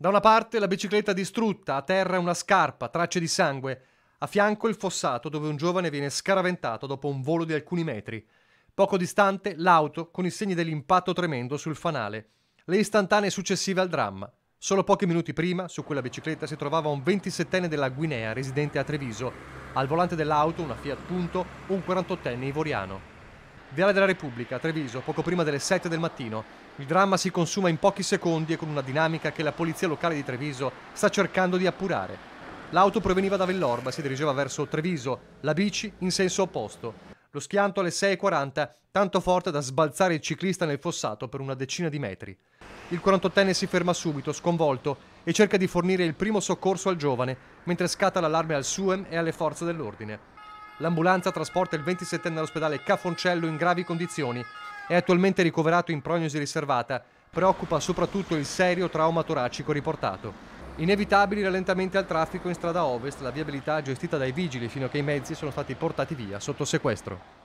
Da una parte la bicicletta distrutta, a terra una scarpa, tracce di sangue, a fianco il fossato dove un giovane viene scaraventato dopo un volo di alcuni metri. Poco distante l'auto con i segni dell'impatto tremendo sul fanale. Le istantanee successive al dramma. Solo pochi minuti prima, su quella bicicletta si trovava un 27enne della Guinea residente a Treviso. Al volante dell'auto, una Fiat Punto, un 48enne ivoriano. Viale della Repubblica, Treviso, poco prima delle 7 del mattino. Il dramma si consuma in pochi secondi e con una dinamica che la polizia locale di Treviso sta cercando di appurare. L'auto proveniva da Vellorba, si dirigeva verso Treviso, la bici in senso opposto. Lo schianto alle 6.40, tanto forte da sbalzare il ciclista nel fossato per una decina di metri. Il 48enne si ferma subito, sconvolto, e cerca di fornire il primo soccorso al giovane, mentre scatta l'allarme al SUEM e alle forze dell'ordine. L'ambulanza trasporta il 27enne all'ospedale Cafoncello in gravi condizioni. È attualmente ricoverato in prognosi riservata. Preoccupa soprattutto il serio trauma toracico riportato. Inevitabili rallentamenti al traffico in strada ovest, la viabilità gestita dai vigili fino a che i mezzi sono stati portati via sotto sequestro.